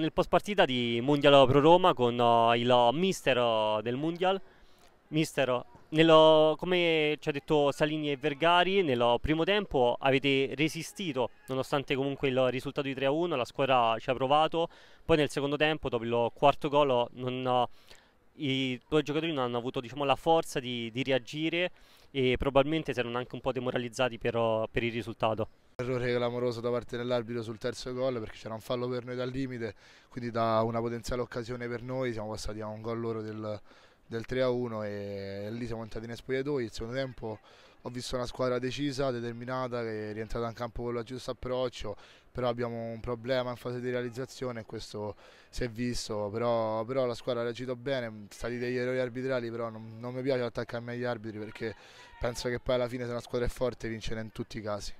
nel post partita di Mondial Pro Roma con uh, il mister uh, del Mondial. Mister, uh, nello, come ci ha detto Salini e Vergari, nel primo tempo avete resistito, nonostante comunque il risultato di 3-1, la squadra ci ha provato, poi nel secondo tempo, dopo il quarto gol, non, uh, i due giocatori non hanno avuto diciamo, la forza di, di, reagire e probabilmente si erano anche un po' demoralizzati per, per il risultato. Errore clamoroso da parte dell'arbitro sul terzo gol perché c'era un fallo per noi dal limite, quindi da una potenziale occasione per noi siamo passati a un gol loro del, del 3-1 e lì siamo entrati in spogliatoi. Il secondo tempo ho visto una squadra decisa, determinata, che è rientrata in campo con il giusto approccio, però abbiamo un problema in fase di realizzazione e questo si è visto, però, però la squadra ha reagito bene, stati degli errori arbitrali, però non, non mi piace attaccarmi agli arbitri perché penso che poi alla fine se una squadra è forte vincere in tutti i casi.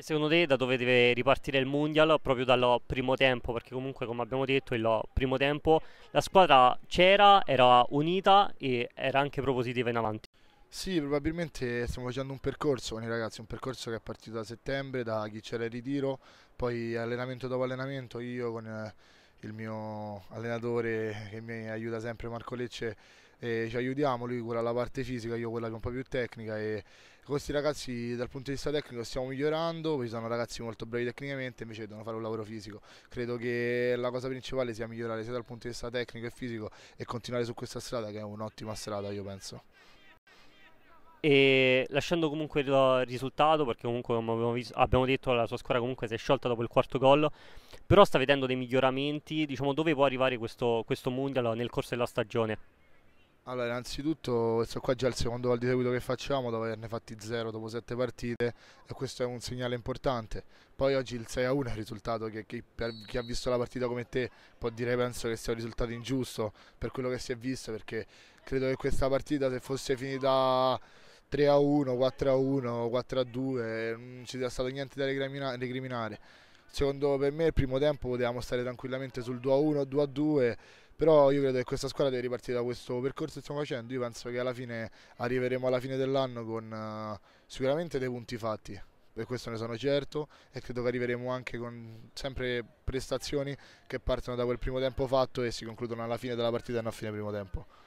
Secondo te da dove deve ripartire il Mundial? Proprio dal primo tempo, perché comunque come abbiamo detto il primo tempo la squadra c'era, era unita e era anche propositiva in avanti. Sì, probabilmente stiamo facendo un percorso con i ragazzi, un percorso che è partito da settembre, da chi c'era il ritiro, poi allenamento dopo allenamento io con... Eh, il mio allenatore che mi aiuta sempre Marco Lecce ci aiutiamo, lui cura la parte fisica, io quella che è un po' più tecnica e questi ragazzi dal punto di vista tecnico stiamo migliorando, ci sono ragazzi molto bravi tecnicamente invece devono fare un lavoro fisico, credo che la cosa principale sia migliorare sia dal punto di vista tecnico e fisico e continuare su questa strada che è un'ottima strada io penso. E lasciando comunque il risultato, perché comunque come abbiamo, visto, abbiamo detto la sua squadra comunque si è sciolta dopo il quarto gol, però sta vedendo dei miglioramenti, diciamo dove può arrivare questo, questo Mundial nel corso della stagione? Allora, innanzitutto questo qua è già il secondo gol di seguito che facciamo, dopo averne fatti zero dopo sette partite, e questo è un segnale importante. Poi oggi il 6-1 è il risultato che, che per chi ha visto la partita come te può dire penso che sia un risultato ingiusto per quello che si è visto, perché credo che questa partita se fosse finita 3 a 1, 4 a 1, 4 a 2, non ci sia stato niente da recriminare. Secondo per me il primo tempo potevamo stare tranquillamente sul 2 a 1, 2 a 2, però io credo che questa squadra deve ripartire da questo percorso che stiamo facendo, io penso che alla fine arriveremo alla fine dell'anno con eh, sicuramente dei punti fatti. Per questo ne sono certo e credo che arriveremo anche con sempre prestazioni che partono da quel primo tempo fatto e si concludono alla fine della partita e non a fine primo tempo.